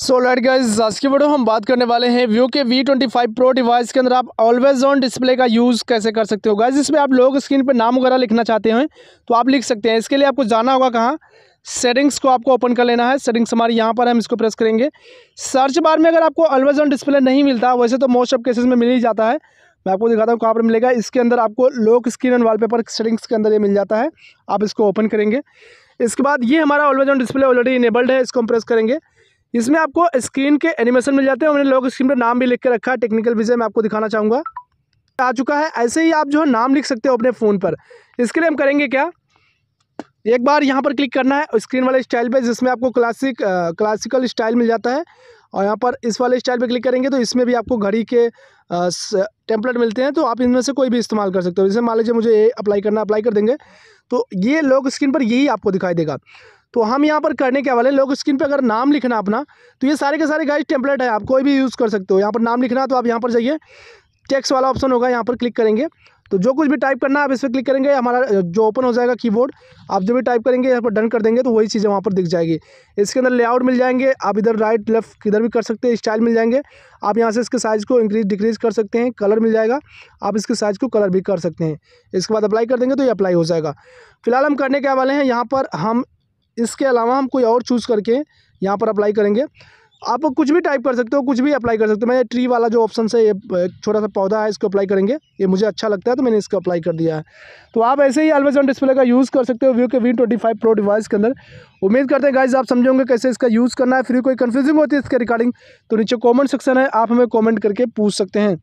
so light guys आज की video हम बात करने वाले हैं व्यू के V twenty five pro device के अंदर आप ऑलवेज ऑन डिस्प्ले का यूज़ कैसे कर सकते हो गाइज इसमें आप लोग स्क्रीन पर नाम वगैरह लिखना चाहते हैं तो आप लिख सकते हैं इसके लिए आपको जाना होगा कहाँ सेटिंग्स को आपको ओपन कर लेना है सेटिंग्स हमारी यहाँ पर हम इसको प्रेस करेंगे सर्च बार में अगर आपको ऑलवेज ऑन डिस्प्ले नहीं मिलता वैसे तो मोस्ट ऑफ केसेज में मिल ही जाता है मैं आपको दिखाता हूँ कहाँ पर मिलेगा इसके अंदर आपको lock screen and wallpaper settings के अंदर ये मिल जाता है आप इसको ओपन करेंगे इसके बाद ये हमारा always on display already enabled है इसको हम प्रेस करेंगे इसमें आपको स्क्रीन के एनिमेशन मिल जाते हैं मैंने लोग स्क्रीन पर नाम भी लिख के रखा है टेक्निकल विजय मैं आपको दिखाना चाहूँगा आ चुका है ऐसे ही आप जो है नाम लिख सकते हो अपने फ़ोन पर इसके लिए हम करेंगे क्या एक बार यहाँ पर क्लिक करना है स्क्रीन वाले स्टाइल पर जिसमें आपको क्लासिक क्लासिकल स्टाइल मिल जाता है और यहाँ पर इस वाले स्टाइल पर क्लिक करेंगे तो इसमें भी आपको घड़ी के टेम्पलेट मिलते हैं तो आप इनमें से कोई भी इस्तेमाल कर सकते हो जैसे मान लीजिए मुझे ये अप्लाई करना अप्लाई कर देंगे तो ये लॉक स्क्रीन पर यही आपको दिखाई देगा तो हम यहाँ पर करने के वाले लोग स्क्रीन पे अगर नाम लिखना अपना तो ये सारे के सारे गाइस टेम्पलेट है आप कोई भी यूज़ कर सकते हो यहाँ पर नाम लिखना तो आप यहाँ पर जाइए टेक्स्ट वाला ऑप्शन होगा यहाँ पर क्लिक करेंगे तो जो कुछ भी टाइप करना है आप इस पर क्लिक करेंगे हमारा जो ओपन हो जाएगा कीबोर्ड आप जो भी टाइप करेंगे यहाँ पर डन कर देंगे तो वही चीज़ें वहाँ पर दिख जाएगी इसके अंदर लेआउट मिल जाएंगे आप इधर राइट लेफ्ट किधर भी कर सकते हैं स्टाइल मिल जाएंगे आप यहाँ से इसके साइज़ को इंक्रीज डिक्रीज़ कर सकते हैं कलर मिल जाएगा आप इसके साइज़ को कलर भी कर सकते हैं इसके बाद अप्लाई कर देंगे तो ये अप्लाई हो जाएगा फिलहाल हम करने के वाले हैं यहाँ पर हम इसके अलावा हम कोई और चूज़ करके यहाँ पर अप्लाई करेंगे आप कुछ भी टाइप कर सकते हो कुछ भी अप्लाई कर सकते हो मैं ट्री वाला जो ऑप्शन है ये छोटा सा पौधा है इसको अप्लाई करेंगे ये मुझे अच्छा लगता है तो मैंने इसको अप्लाई कर दिया है तो आप ऐसे ही ऑलवेज ऑन डिस्प्ले का यूज़ कर सकते हो व्यू के V twenty five pro device के अंदर उम्मीद करते हैं गाइज आप समझोगे कैसे इसका यूज़ करना है फिर कोई कन्फ्यूजिंग होती है इसके रिकॉर्डिंग तो नीचे कॉमेंट सेक्शन है आप हमें कॉमेंट करके पूछ सकते हैं